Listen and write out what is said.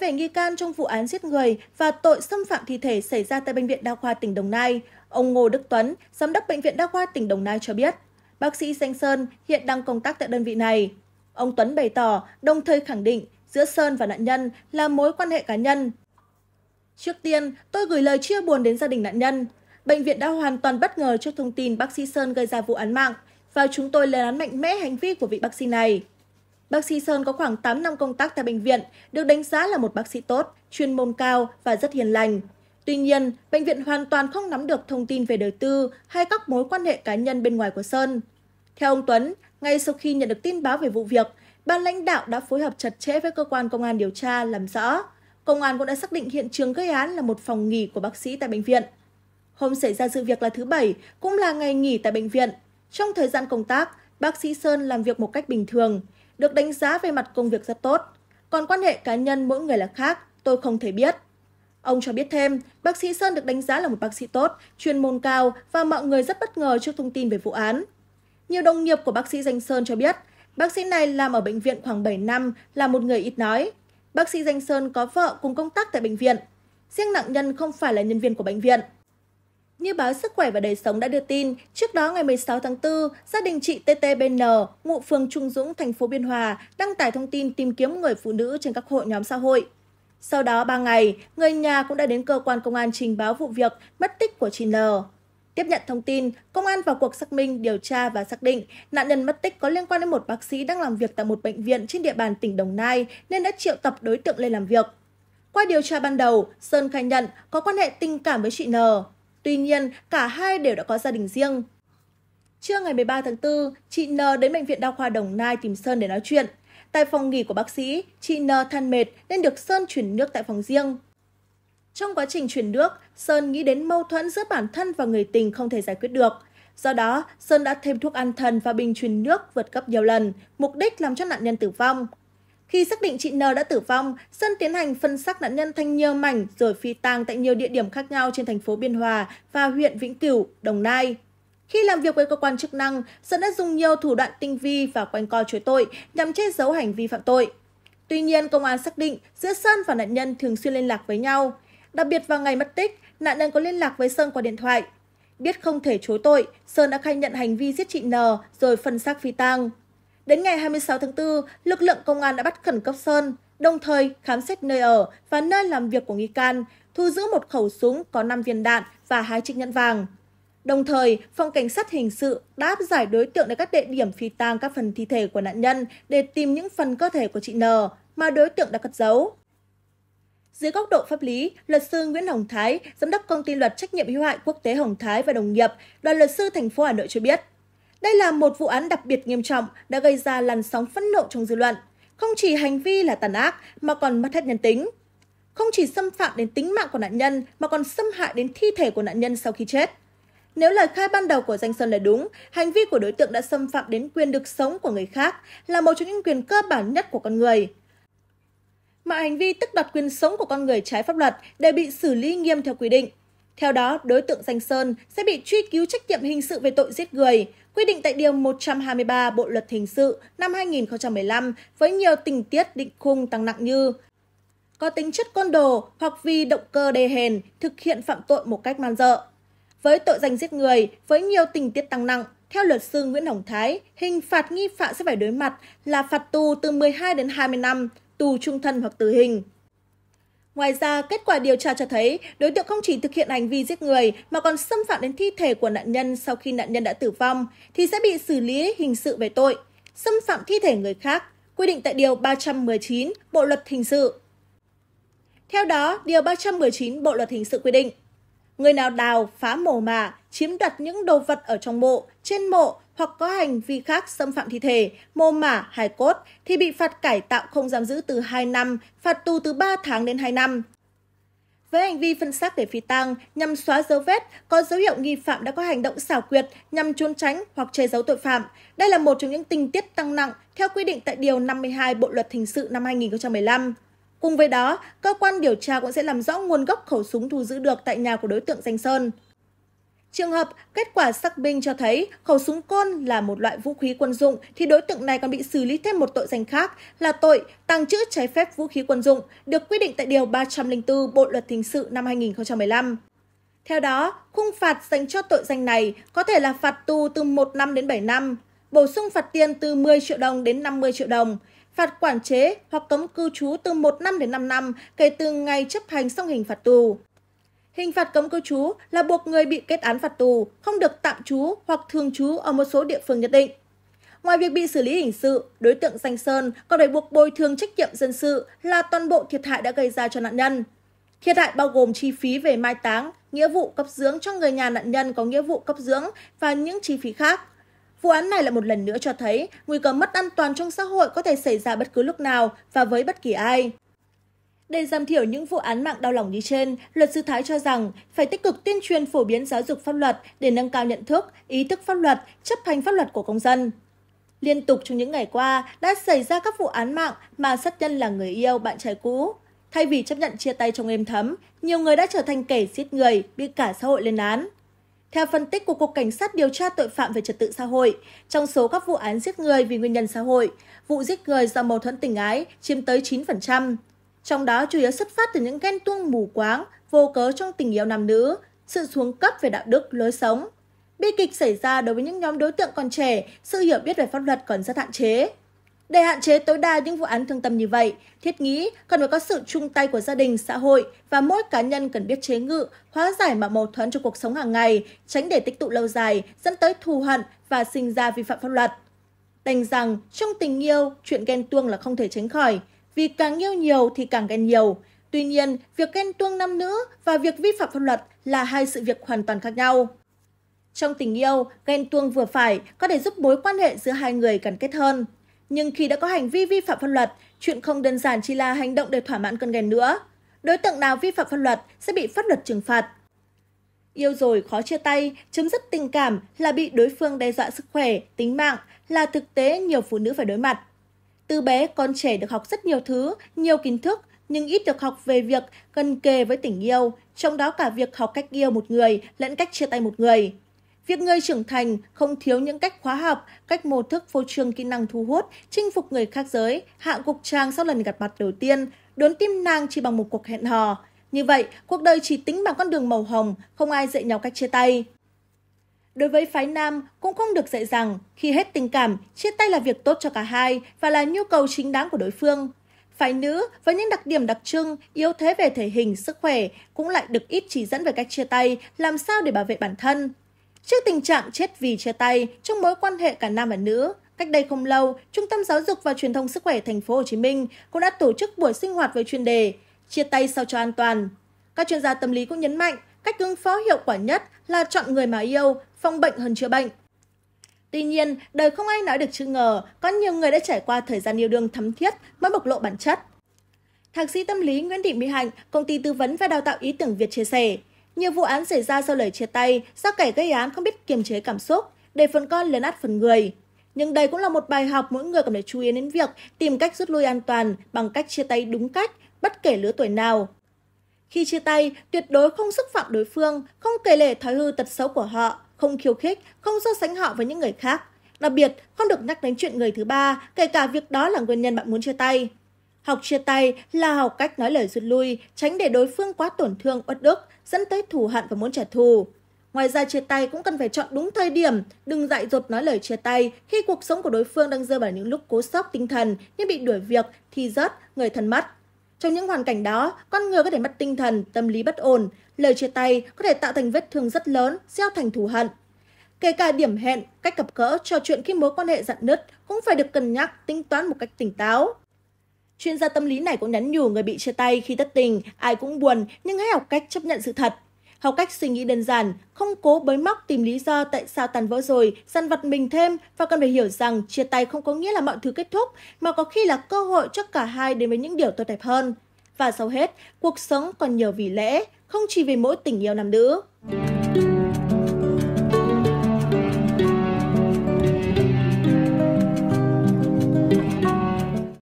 nói về nghi can trong vụ án giết người và tội xâm phạm thi thể xảy ra tại bệnh viện đa khoa tỉnh đồng nai ông ngô đức tuấn giám đốc bệnh viện đa khoa tỉnh đồng nai cho biết bác sĩ danh sơn hiện đang công tác tại đơn vị này ông tuấn bày tỏ đồng thời khẳng định giữa sơn và nạn nhân là mối quan hệ cá nhân trước tiên tôi gửi lời chia buồn đến gia đình nạn nhân bệnh viện đã hoàn toàn bất ngờ trước thông tin bác sĩ sơn gây ra vụ án mạng và chúng tôi lên án mạnh mẽ hành vi của vị bác sĩ này Bác sĩ Sơn có khoảng 8 năm công tác tại bệnh viện, được đánh giá là một bác sĩ tốt, chuyên môn cao và rất hiền lành. Tuy nhiên, bệnh viện hoàn toàn không nắm được thông tin về đời tư hay các mối quan hệ cá nhân bên ngoài của Sơn. Theo ông Tuấn, ngay sau khi nhận được tin báo về vụ việc, ban lãnh đạo đã phối hợp chặt chẽ với cơ quan công an điều tra làm rõ. Công an cũng đã xác định hiện trường gây án là một phòng nghỉ của bác sĩ tại bệnh viện. Hôm xảy ra sự việc là thứ Bảy, cũng là ngày nghỉ tại bệnh viện. Trong thời gian công tác, bác sĩ Sơn làm việc một cách bình thường, được đánh giá về mặt công việc rất tốt còn quan hệ cá nhân mỗi người là khác tôi không thể biết ông cho biết thêm bác sĩ sơn được đánh giá là một bác sĩ tốt chuyên môn cao và mọi người rất bất ngờ trước thông tin về vụ án nhiều đồng nghiệp của bác sĩ danh sơn cho biết bác sĩ này làm ở bệnh viện khoảng 7 năm là một người ít nói bác sĩ danh sơn có vợ cùng công tác tại bệnh viện riêng nạn nhân không phải là nhân viên của bệnh viện như báo Sức khỏe và Đời sống đã đưa tin, trước đó ngày 16 tháng 4, gia đình chị TTBN, ngụ phường Trung Dũng, thành phố Biên Hòa, đăng tải thông tin tìm kiếm người phụ nữ trên các hội nhóm xã hội. Sau đó 3 ngày, người nhà cũng đã đến cơ quan công an trình báo vụ việc mất tích của chị N. Tiếp nhận thông tin, công an vào cuộc xác minh, điều tra và xác định nạn nhân mất tích có liên quan đến một bác sĩ đang làm việc tại một bệnh viện trên địa bàn tỉnh Đồng Nai nên đã triệu tập đối tượng lên làm việc. Qua điều tra ban đầu, Sơn khai nhận có quan hệ tình cảm với chị N. Tuy nhiên, cả hai đều đã có gia đình riêng. Trưa ngày 13 tháng 4, chị N đến bệnh viện đa khoa Đồng Nai tìm Sơn để nói chuyện. Tại phòng nghỉ của bác sĩ, chị N than mệt nên được Sơn chuyển nước tại phòng riêng. Trong quá trình chuyển nước, Sơn nghĩ đến mâu thuẫn giữa bản thân và người tình không thể giải quyết được. Do đó, Sơn đã thêm thuốc an thần và bình truyền nước vượt cấp nhiều lần, mục đích làm cho nạn nhân tử vong khi xác định chị n đã tử vong sơn tiến hành phân xác nạn nhân thành nhiều mảnh rồi phi tang tại nhiều địa điểm khác nhau trên thành phố biên hòa và huyện vĩnh cửu đồng nai khi làm việc với cơ quan chức năng sơn đã dùng nhiều thủ đoạn tinh vi và quanh co chối tội nhằm che giấu hành vi phạm tội tuy nhiên công an xác định giữa sơn và nạn nhân thường xuyên liên lạc với nhau đặc biệt vào ngày mất tích nạn nhân có liên lạc với sơn qua điện thoại biết không thể chối tội sơn đã khai nhận hành vi giết chị n rồi phân xác phi tang đến ngày 26 tháng 4, lực lượng công an đã bắt khẩn cấp sơn đồng thời khám xét nơi ở và nơi làm việc của nghi can thu giữ một khẩu súng có năm viên đạn và hai chiếc nhẫn vàng đồng thời phòng cảnh sát hình sự đã áp giải đối tượng đến các địa điểm phi tang các phần thi thể của nạn nhân để tìm những phần cơ thể của chị n mà đối tượng đã cất giấu dưới góc độ pháp lý, luật sư Nguyễn Hồng Thái, giám đốc công ty luật trách nhiệm hữu hạn quốc tế Hồng Thái và đồng nghiệp, đoàn luật sư thành phố Hà Nội cho biết, đây là một vụ án đặc biệt nghiêm trọng đã gây ra làn sóng phẫn nộ trong dư luận không chỉ hành vi là tàn ác mà còn mất hết nhân tính không chỉ xâm phạm đến tính mạng của nạn nhân mà còn xâm hại đến thi thể của nạn nhân sau khi chết nếu lời khai ban đầu của danh sơn là đúng hành vi của đối tượng đã xâm phạm đến quyền được sống của người khác là một trong những quyền cơ bản nhất của con người mà hành vi tức đoạt quyền sống của con người trái pháp luật đều bị xử lý nghiêm theo quy định theo đó đối tượng danh sơn sẽ bị truy cứu trách nhiệm hình sự về tội giết người quy định tại điều một trăm hai mươi ba bộ luật hình sự năm hai nghìn một mươi năm với nhiều tình tiết định khung tăng nặng như có tính chất côn đồ hoặc vì động cơ đề hèn thực hiện phạm tội một cách man dợ với tội danh giết người với nhiều tình tiết tăng nặng theo luật sư Nguyễn Hồng Thái, hình phạt nghi phạm sẽ phải đối mặt là phạt tù từ hai đến hai mươi năm, tù trung thân hoặc tử hình ngoài ra kết quả điều tra cho thấy đối tượng không chỉ thực hiện hành vi giết người mà còn xâm phạm đến thi thể của nạn nhân sau khi nạn nhân đã tử vong thì sẽ bị xử lý hình sự về tội xâm phạm thi thể người khác quy định tại Điều 319 Bộ Luật Hình sự. Theo đó, Điều 319 Bộ Luật Hình sự quy định, người nào đào phá mồ mả chiếm đoạt những đồ vật ở trong mộ trên mộ hoặc có hành vi khác xâm phạm thi thể mồ mả hài cốt thì bị phạt cải tạo không giam giữ từ 2 năm phạt tù từ 3 tháng đến 2 năm với hành vi phân xác để phi tang nhằm xóa dấu vết có dấu hiệu nghi phạm đã có hành động xảo quyệt nhằm trốn tránh hoặc che giấu tội phạm đây là một trong những tình tiết tăng nặng theo quy định tại điều 52 Bộ luật hình sự năm 2015 cùng với đó cơ quan điều tra cũng sẽ làm rõ nguồn gốc khẩu súng thu giữ được tại nhà của đối tượng danh sơn Trường hợp kết quả xác minh cho thấy khẩu súng côn là một loại vũ khí quân dụng thì đối tượng này còn bị xử lý thêm một tội danh khác là tội tàng trữ trái phép vũ khí quân dụng được quy định tại Điều 304 Bộ Luật Hình sự năm 2015. Theo đó, khung phạt dành cho tội danh này có thể là phạt tù từ 1 năm đến 7 năm, bổ sung phạt tiền từ 10 triệu đồng đến 50 triệu đồng, phạt quản chế hoặc cấm cư trú từ một năm đến 5 năm kể từ ngày chấp hành xong hình phạt tù. Hình phạt cấm cư trú là buộc người bị kết án phạt tù không được tạm trú hoặc thường trú ở một số địa phương nhất định. Ngoài việc bị xử lý hình sự, đối tượng Danh Sơn còn phải buộc bồi thường trách nhiệm dân sự là toàn bộ thiệt hại đã gây ra cho nạn nhân. Thiệt hại bao gồm chi phí về mai táng, nghĩa vụ cấp dưỡng cho người nhà nạn nhân có nghĩa vụ cấp dưỡng và những chi phí khác. Vụ án này lại một lần nữa cho thấy nguy cơ mất an toàn trong xã hội có thể xảy ra bất cứ lúc nào và với bất kỳ ai. Để giảm thiểu những vụ án mạng đau lòng như trên, luật sư Thái cho rằng phải tích cực tuyên truyền phổ biến giáo dục pháp luật để nâng cao nhận thức, ý thức pháp luật, chấp hành pháp luật của công dân. Liên tục trong những ngày qua đã xảy ra các vụ án mạng mà sát nhân là người yêu, bạn trai cũ. Thay vì chấp nhận chia tay trong êm thấm, nhiều người đã trở thành kẻ giết người, bị cả xã hội lên án theo phân tích của cục cảnh sát điều tra tội phạm về trật tự xã hội trong số các vụ án giết người vì nguyên nhân xã hội vụ giết người do mâu thuẫn tình ái chiếm tới 9%. trong đó chủ yếu xuất phát từ những ghen tuông mù quáng vô cớ trong tình yêu nam nữ sự xuống cấp về đạo đức lối sống bi kịch xảy ra đối với những nhóm đối tượng còn trẻ sự hiểu biết về pháp luật còn rất hạn chế để hạn chế tối đa những vụ án thương tâm như vậy thiết nghĩ cần phải có sự chung tay của gia đình xã hội và mỗi cá nhân cần biết chế ngự hóa giải mọi mâu thuẫn trong cuộc sống hàng ngày tránh để tích tụ lâu dài dẫn tới thù hận và sinh ra vi phạm pháp luật đành rằng trong tình yêu chuyện ghen tuông là không thể tránh khỏi vì càng yêu nhiều thì càng ghen nhiều tuy nhiên việc ghen tuông nam nữ và việc vi phạm pháp luật là hai sự việc hoàn toàn khác nhau trong tình yêu ghen tuông vừa phải có thể giúp mối quan hệ giữa hai người gắn kết hơn nhưng khi đã có hành vi vi phạm pháp luật chuyện không đơn giản chỉ là hành động để thỏa mãn cơn ghen nữa đối tượng nào vi phạm pháp luật sẽ bị pháp luật trừng phạt yêu rồi khó chia tay chấm dứt tình cảm là bị đối phương đe dọa sức khỏe tính mạng là thực tế nhiều phụ nữ phải đối mặt từ bé con trẻ được học rất nhiều thứ nhiều kiến thức nhưng ít được học về việc cần kề với tình yêu trong đó cả việc học cách yêu một người lẫn cách chia tay một người Việc người trưởng thành không thiếu những cách khóa học, cách mô thức phô trương kỹ năng thu hút, chinh phục người khác giới, hạ gục trang sau lần gặp mặt đầu tiên, đốn tim nàng chỉ bằng một cuộc hẹn hò. Như vậy, cuộc đời chỉ tính bằng con đường màu hồng, không ai dạy nhau cách chia tay. Đối với phái nam, cũng không được dạy rằng khi hết tình cảm, chia tay là việc tốt cho cả hai và là nhu cầu chính đáng của đối phương. Phái nữ với những đặc điểm đặc trưng, yếu thế về thể hình, sức khỏe cũng lại được ít chỉ dẫn về cách chia tay, làm sao để bảo vệ bản thân trước tình trạng chết vì chia tay trong mối quan hệ cả nam và nữ Cách đây không lâu, Trung tâm Giáo dục và Truyền thông Sức khỏe Thành phố Hồ Chí Minh cũng đã tổ chức buổi sinh hoạt với chuyên đề chia tay sao cho an toàn. Các chuyên gia tâm lý cũng nhấn mạnh cách ứng phó hiệu quả nhất là chọn người mà yêu, phòng bệnh hơn chữa bệnh. Tuy nhiên, đời không ai nói được chữ ngờ, có nhiều người đã trải qua thời gian yêu đương thấm thiết mới bộc lộ bản chất. Thạc sĩ tâm lý Nguyễn Thị Mỹ Hạnh, công ty tư vấn và đào tạo ý tưởng Việt chia sẻ, nhiều vụ án xảy ra sau lời chia tay do kẻ gây án không biết kiềm chế cảm xúc để phần con lấn át phần người nhưng đây cũng là một bài học mỗi người cần phải chú ý đến việc tìm cách rút lui an toàn bằng cách chia tay đúng cách bất kể lứa tuổi nào khi chia tay tuyệt đối không xúc phạm đối phương không kể lể thói hư tật xấu của họ không khiêu khích không so sánh họ với những người khác đặc biệt không được nhắc đến chuyện người thứ ba kể cả việc đó là nguyên nhân bạn muốn chia tay Học chia tay là học cách nói lời rút lui, tránh để đối phương quá tổn thương, uất đức, dẫn tới thù hận và muốn trả thù. Ngoài ra chia tay cũng cần phải chọn đúng thời điểm, đừng dại dột nói lời chia tay khi cuộc sống của đối phương đang rơi vào những lúc cố sốc tinh thần như bị đuổi việc, thi rớt, người thân mất. Trong những hoàn cảnh đó, con người có thể mất tinh thần, tâm lý bất ổn, lời chia tay có thể tạo thành vết thương rất lớn, gieo thành thù hận. Kể cả điểm hẹn, cách gặp gỡ, trò chuyện khi mối quan hệ dặn nứt cũng phải được cân nhắc, tính toán một cách tỉnh táo chuyên gia tâm lý này cũng nhắn nhủ người bị chia tay khi thất tình ai cũng buồn nhưng hãy học cách chấp nhận sự thật học cách suy nghĩ đơn giản không cố bới móc tìm lý do tại sao tàn vỡ rồi dằn vặt mình thêm và cần phải hiểu rằng chia tay không có nghĩa là mọi thứ kết thúc mà có khi là cơ hội cho cả hai đến với những điều tốt đẹp hơn và sau hết cuộc sống còn nhiều vì lẽ không chỉ vì mỗi tình yêu nam nữ